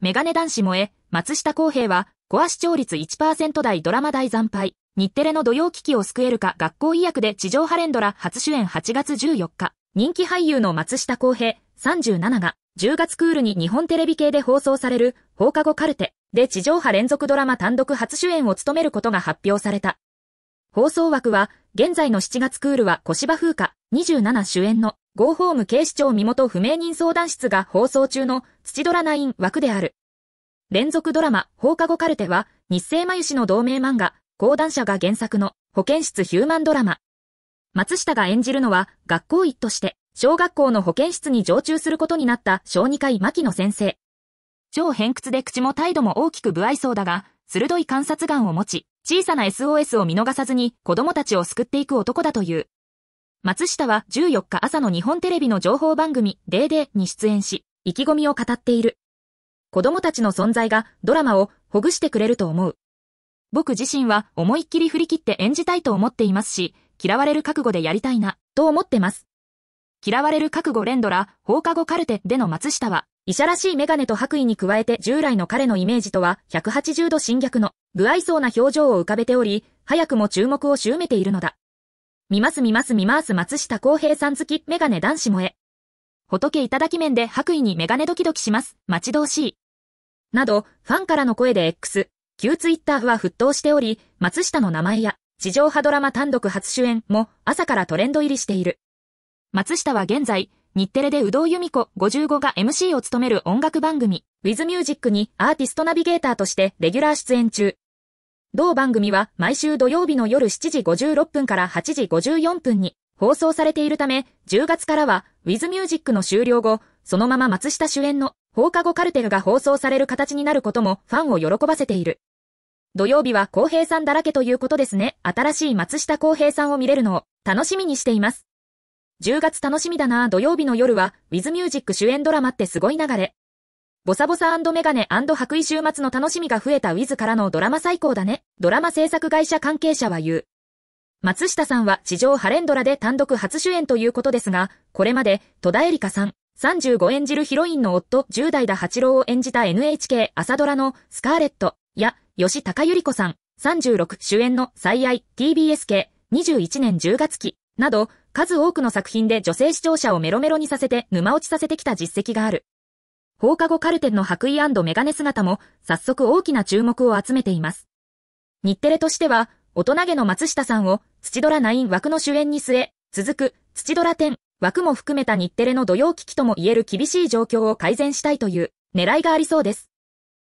メガネ男子萌え、松下洸平は、コア視聴率1%台ドラマ大惨敗。日テレの土曜危機を救えるか学校医薬で地上波連ドラ初主演8月14日。人気俳優の松下洸平37が10月クールに日本テレビ系で放送される放課後カルテで地上波連続ドラマ単独初主演を務めることが発表された。放送枠は現在の7月クールは小芝風花、27主演の、ゴーホーム警視庁身元不明人相談室が放送中の、土ドラナイン枠である。連続ドラマ、放課後カルテは、日清真由氏の同名漫画、講談社が原作の、保健室ヒューマンドラマ。松下が演じるのは、学校一として、小学校の保健室に常駐することになった小児科医牧野先生。超偏屈で口も態度も大きく不愛想だが、鋭い観察眼を持ち、小さな SOS を見逃さずに子供たちを救っていく男だという。松下は14日朝の日本テレビの情報番組、デーデーに出演し、意気込みを語っている。子供たちの存在がドラマをほぐしてくれると思う。僕自身は思いっきり振り切って演じたいと思っていますし、嫌われる覚悟でやりたいな、と思ってます。嫌われる覚悟連ドラ、放課後カルテでの松下は、医者らしいメガネと白衣に加えて従来の彼のイメージとは180度侵略の、不愛想な表情を浮かべており、早くも注目を集めているのだ。見ます見ます見ます松下洸平さん好きメガネ男子萌え。仏いただき面で白衣にメガネドキドキします。待ち遠しい。など、ファンからの声で X、旧ツイッターは沸騰しており、松下の名前や、地上波ドラマ単独初主演も朝からトレンド入りしている。松下は現在、日テレで宇藤由美子55が MC を務める音楽番組、With Music にアーティストナビゲーターとしてレギュラー出演中。同番組は毎週土曜日の夜7時56分から8時54分に放送されているため、10月からは With Music の終了後、そのまま松下主演の放課後カルテルが放送される形になることもファンを喜ばせている。土曜日は公平さんだらけということですね。新しい松下公平さんを見れるのを楽しみにしています。10月楽しみだな土曜日の夜は、With Music 主演ドラマってすごい流れ。ボサボサメガネ白衣週末の楽しみが増えたウィズからのドラマ最高だね。ドラマ制作会社関係者は言う。松下さんは地上ハレンドラで単独初主演ということですが、これまで戸田恵梨香さん、35演じるヒロインの夫10代田八郎を演じた NHK 朝ドラのスカーレットや吉高由里子さん、36主演の最愛 TBS 系21年10月期など数多くの作品で女性視聴者をメロメロにさせて沼落ちさせてきた実績がある。放課後カルテの白衣メガネ姿も早速大きな注目を集めています。日テレとしては、大人げの松下さんを土ドラ9枠の主演に据え、続く土ドラ10枠も含めた日テレの土曜危機とも言える厳しい状況を改善したいという狙いがありそうです。